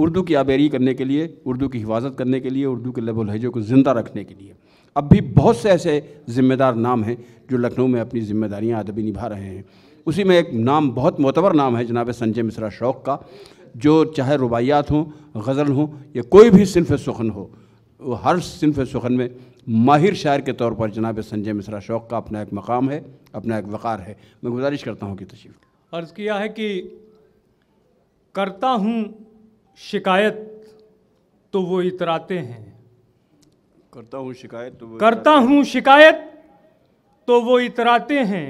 उर्दू की आबेरी करने के लिए उर्दू की हिफाजत करने के लिए उर्दू के लबो लहजे को ज़िंदा रखने के लिए अब भी बहुत से ऐसे ज़िम्मेदार नाम हैं जो लखनऊ में अपनी ज़िम्मेदारियाँ अदबी निभा रहे हैं उसी में एक नाम बहुत मोतबर नाम है जनाब संजय मिश्रा शौक का जो चाहे रुबायात हों गज़ल हों या कोई भी सिनफ सुखन हो वो हर सिनफ सुखन में माहिर शायर के तौर पर जनाब संजय मिश्रा शौक का अपना एक मकाम है अपना एक वक़ार है मैं गुजारिश करता हूँ कि तशीफ अर्ज़ किया है कि करता हूँ शिकायत तो वो इतराते हैं करता हूँ शिकायत तो करता हूँ शिकायत तो वो इतराते हैं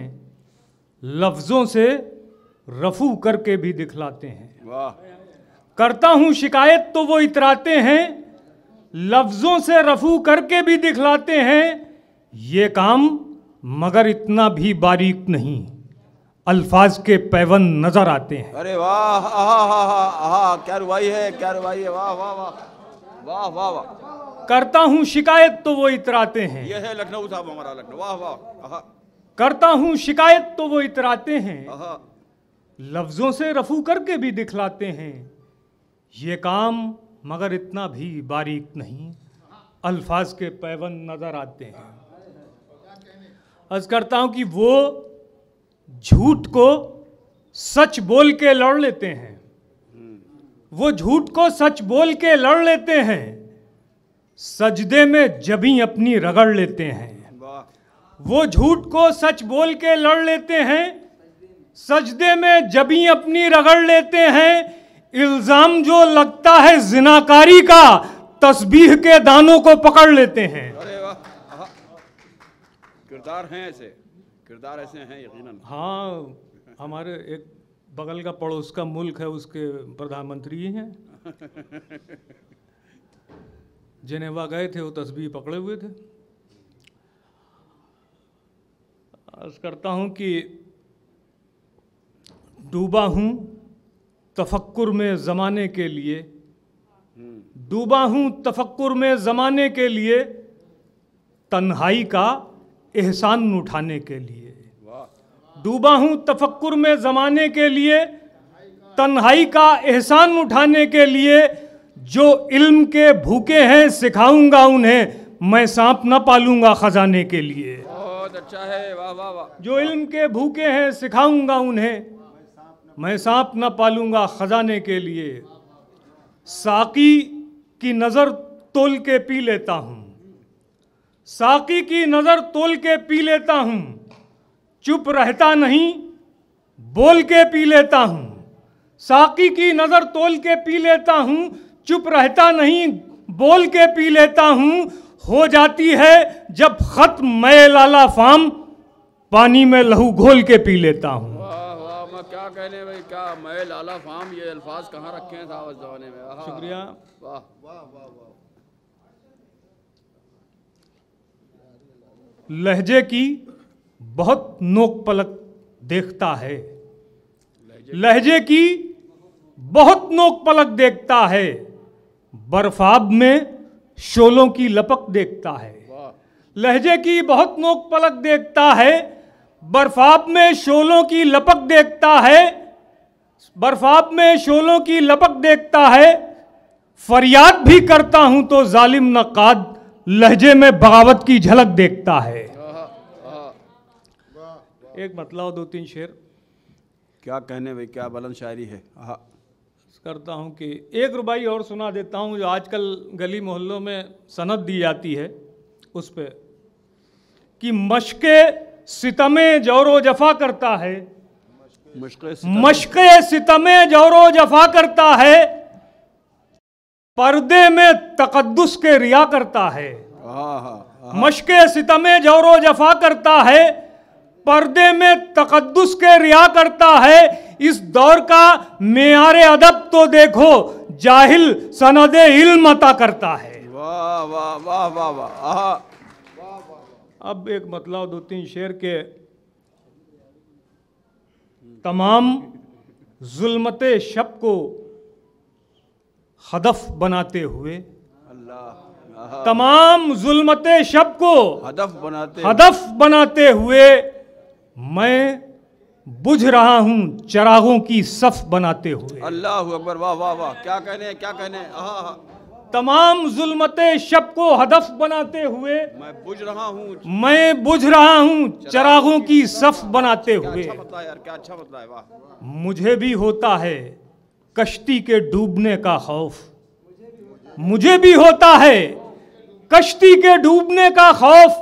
लफ्ज़ों से रफू करके भी दिखलाते हैं वाह करता हूँ शिकायत तो वो इतराते हैं लफ्ज़ों से रफू करके भी दिखलाते हैं ये काम मगर इतना भी बारीक नहीं अल्फाज के पैवन नजर आते हैं अरे वाह क्या रुवाई है क्या रुवाई है वाह वाह वाह वाह वाह वाह करता हूँ शिकायत तो वो इतराते हैं यह है लखनऊ साहब हमारा लखनऊ वाह वाह करता हूँ शिकायत तो वो इतराते हैं लफ्जों से रफू करके भी दिखलाते हैं ये काम मगर इतना भी बारीक नहीं अल्फाज के पैवन नजर आते हैं अर्ज करता हूँ कि वो झूठ को सच बोल के लड़ लेते हैं वो झूठ को सच बोल के लड़ लेते हैं सजदे में जबी अपनी रगड़ लेते हैं वो झूठ को सच बोल के लड़ लेते हैं सजदे में जबी अपनी रगड़ लेते हैं इल्ज़ाम जो लगता है जिनाकारी का तस्बीह के दानों को पकड़ लेते हैं किरदार हैं ऐसे किरदार ऐसे हैं यकीनन हाँ हमारे एक बगल का पड़ोस का मुल्क है उसके प्रधानमंत्री ही हैं जिनेवा गए थे वो तस्वीर पकड़े हुए थे अर्ज करता हूँ कि डूबा हूँ तफक्कुर में ज़माने के लिए डूबा हूँ तफक्कुर में ज़माने के लिए तन्हाई का एहसान उठाने के लिए डूबा हूँ तफक्कुर में ज़माने के लिए तन्हाई का एहसान उठाने के लिए जो इल्म के भूखे हैं सिखाऊंगा उन्हें मैं सांप न पालूंगा खजाने के लिए बहुत अच्छा है वाह वाह वाह जो इल्म के भूखे हैं सिखाऊंगा उन्हें मैं सांप न पालूंगा खजाने के लिए साकी की नज़र तोल के पी लेता हूँ साकी की नज़र तोल के पी लेता हूँ चुप रहता नहीं बोल के पी लेता हूँ साकी की नज़र तोल के पी लेता हूँ चुप रहता नहीं बोल के पी लेता हूँ हो जाती है जब ख़त्म मैं लाला फाम पानी में लहू घोल के पी लेता हूँ क्या कहने भाई क्या मैं लाला फाम ये अल्फाज कहाँ रखे हैं साहब जमाने में शुक्रिया वाह वाह वाह लहजे की बहुत नोक पलक देखता है लहजे की बहुत नोक पलक देखता है बर्फाब में शोलों की लपक देखता है लहजे की बहुत नोक पलक देखता है बर्फाब में शोलों की लपक देखता है बर्फाब में शोलों की लपक देखता है फरियाद भी करता हूं तो जालिम नकाद लहजे में बगावत की झलक देखता है एक बतलाओ दो तीन शेर क्या कहने भाई क्या बलन शायरी है करता हूँ कि एक रुबाई और सुना देता हूँ जो आजकल गली मोहल्लों में सनत दी जाती है उस पर कि मशक़ सितम जौरो जफा करता है मशक़ सितमे जौरो जफा करता है पर्दे में तकदस के रिया करता है मशक सितम जोर जफा करता है पर्दे में तकदस के रिया करता है इस दौर का मैार अदब तो देखो जाहिल सनद इल्म अता करता है अब एक मतलब दो तीन शेर के तमाम जुलमत शब को हदफ बनाते हुए अल्लाह तमाम जुल्मत शब को हदफ बनाते हदफ बनाते हुए मैं बुझ रहा हूं चरागों की सफ बनाते हुए अल्लाह अकबर वाह वाह वाह क्या कहने है? क्या कहने आहा तमाम जुल्मत शब को हदफ बनाते हुए मैं बुझ रहा हूँ मैं बुझ रहा हूँ चरागों की सफ बनाते हुए अच्छा क्या अच्छा बताया वाह मुझे भी होता है कश्ती के डूबने का खौफ मुझे भी होता है कश्ती के डूबने का खौफ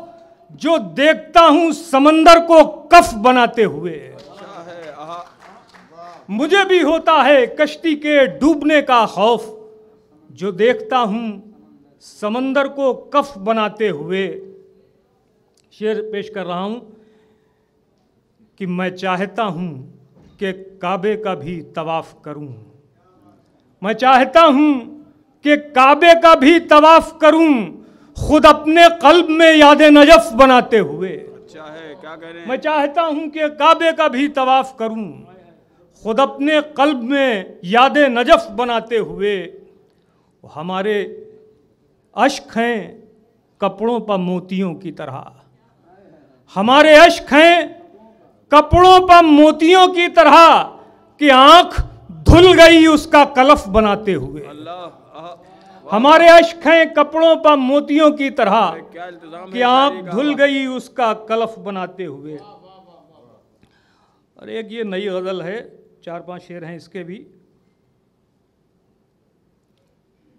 जो देखता हूं समंदर को कफ बनाते हुए मुझे भी होता है कश्ती के डूबने का खौफ जो देखता हूं समंदर को कफ बनाते हुए शेर पेश कर रहा हूं कि मैं चाहता हूं कि काबे का भी तवाफ़ करूं मैं चाहता हूँ कि काबे का भी तवाफ करूँ खुद अपने कल्ब में याद नजफ बनाते हुए अच्छा मैं चाहता हूँ कि काबे का भी तवाफ करूँ खुद अपने कल्ब में याद नजफ बनाते हुए हमारे अश्क हैं कपड़ों पर मोतियों की तरह हमारे अश्क हैं कपड़ों पर मोतियों की तरह कि आँख धुल गई उसका कलफ बनाते हुए हमारे हैं कपड़ों पर मोतियों की तरह कि आप धुल गई उसका कलफ बनाते हुए और एक ये नई गज़ल है चार पांच शेर हैं इसके भी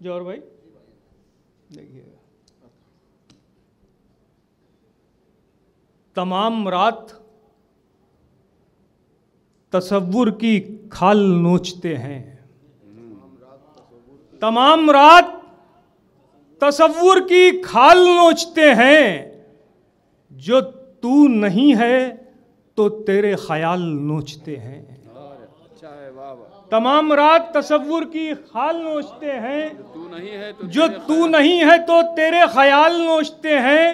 जोर भाई देखिए तमाम रात तस्वुर की खाल नोचते हैं तमाम रात तस्वुर की खाल नोचते हैं जो तू नहीं है तो तेरे ख्याल नोचते हैं तमाम रात तस्वुर की खाल नोचते हैं तू नहीं है तो जो तू नहीं है तो तेरे ख्याल नोचते हैं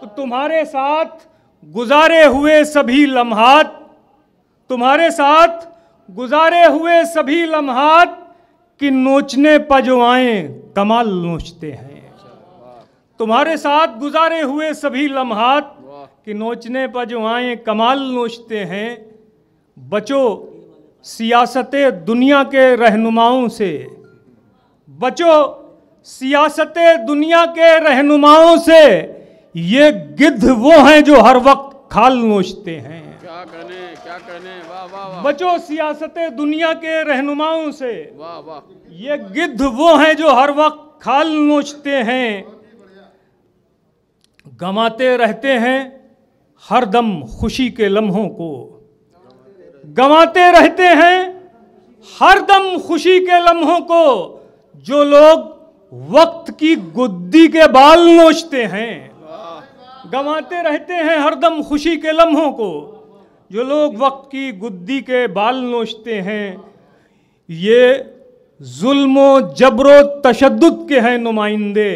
तो तुम्हारे साथ गुजारे हुए सभी लम्हात तुम्हारे साथ गुजारे हुए सभी लम्हात कि नोचने पर जो आए कमाल नोचते हैं तुम्हारे साथ गुजारे हुए सभी लम्हात कि नोचने पर जो आए कमाल नोचते हैं बचो सियासत दुनिया के रहनुमाओं से बचो सियासत दुनिया के रहनुमाओं से ये गिद्ध वो हैं जो हर वक्त खाल नोचते हैं क्या कहने बचो सियासत दुनिया के रहनुमाओं से वाह वाह ये गिद्ध वो हैं जो हर वक्त खाल नोचते हैं गंवाते रहते हैं हर दम खुशी के लम्हों को गंवाते रहते हैं हर दम खुशी के लम्हों को जो लोग वक्त की गुद्दी के बाल नोचते हैं गंवाते रहते हैं हर दम खुशी के लम्हों को जो लोग वक्त की गुद्दी के बाल नोचते हैं ये जुल्म जबरो तशद के हैं नुमाइंदे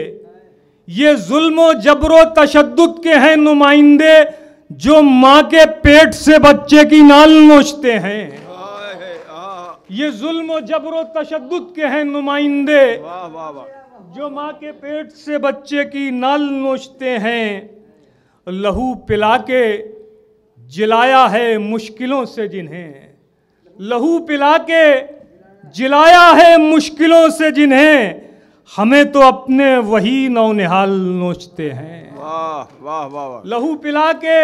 ये जुल्म जबरो तशद के हैं नुमाइंदे जो माँ के पेट से बच्चे की नाल नोचते हैं ये जुल्म जबरो तशद के हैं नुमाइंदे जो माँ के पेट से बच्चे की नाल नोचते हैं लहू पिला के जिलाया है मुश्किलों से जिन्हें लहू पिला के जिलाया है मुश्किलों से जिन्हें हमें तो अपने वही नौनिहाल नोचते हैं वाह वाह वाह लहू पिला के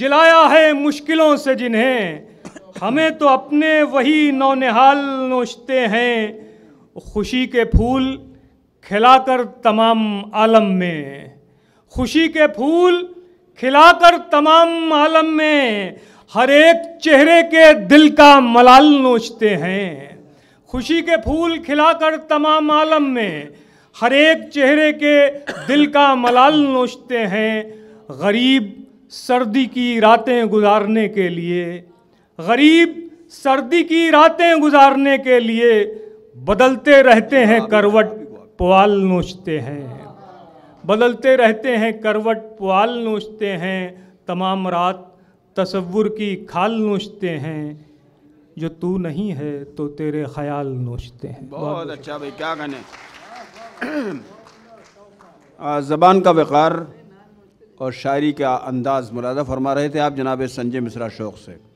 जिलाया है मुश्किलों से जिन्हें हमें तो अपने वही नौनिहाल नोचते हैं खुशी के फूल खिलाकर तमाम आलम में खुशी के फूल खिलाकर तमाम आलम में हर एक चेहरे के दिल का मलाल नोचते हैं खुशी के फूल खिलाकर तमाम आलम में हर एक चेहरे के दिल का मलाल नोचते हैं गरीब सर्दी की रातें गुजारने के लिए गरीब सर्दी की रातें गुजारने के लिए बदलते रहते हैं हाँ, करवट पवाल नोचते हैं बदलते रहते हैं करवट पुआल नोचते हैं तमाम रात तस्वुर की खाल नोचते हैं जो तू नहीं है तो तेरे ख्याल नोचते हैं बहुत अच्छा भाई क्या गाने ज़बान का वक़ार और शायरी का अंदाज़ मुरादा फरमा रहे थे आप जनाब संजय मिश्रा शौक़ से